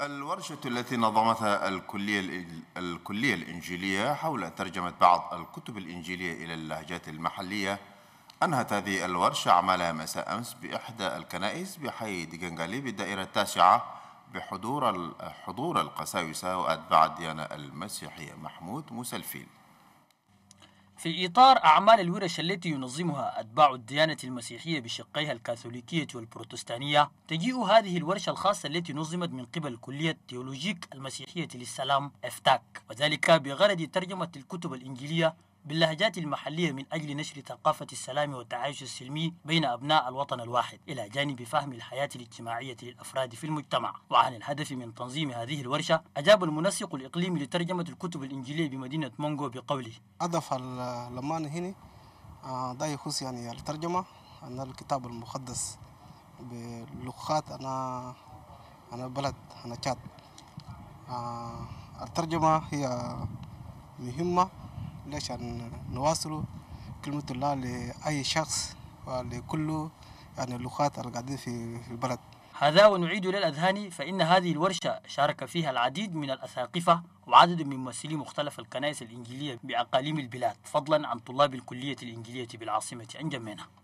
الورشة التي نظمتها الكلية الكلية الإنجيلية حول ترجمة بعض الكتب الإنجيلية إلى اللهجات المحلية أنهت هذه الورشة عملها مساء أمس بإحدى الكنائس بحي ديجنغالي بالدائرة التاسعة بحضور حضور القساوسة وأتباع الديانة المسيحية محمود موسى الفيل في إطار أعمال الورش التي ينظمها أتباع الديانة المسيحية بشقيها الكاثوليكية والبروتستانية تجيء هذه الورشة الخاصة التي نظمت من قبل كلية تيولوجيك المسيحية للسلام أفتاك وذلك بغرض ترجمة الكتب الإنجيلية باللهجات المحلية من أجل نشر ثقافة السلام والتعايش السلمي بين أبناء الوطن الواحد إلى جانب فهم الحياة الاجتماعية للأفراد في المجتمع وعن الهدف من تنظيم هذه الورشة أجاب المنسق الإقليمي لترجمة الكتب الإنجيلية بمدينة مونغو بقوله هدف اللمان هنا آه، ده يخص يعني الترجمة أن الكتاب المقدس بلغات أنا أنا بلد أنا تشاد آه، الترجمة هي مهمة ليش نواصله كلمة الله لأي شخص ولكل يعني اللغات اللي قاعدين في البلد هذا ونعيد إلى الأذهان فإن هذه الورشة شارك فيها العديد من الأساقفة وعدد من ممثلي مختلف الكنائس الإنجيلية بأقاليم البلاد فضلا عن طلاب الكلية الإنجيلية بالعاصمة عند منها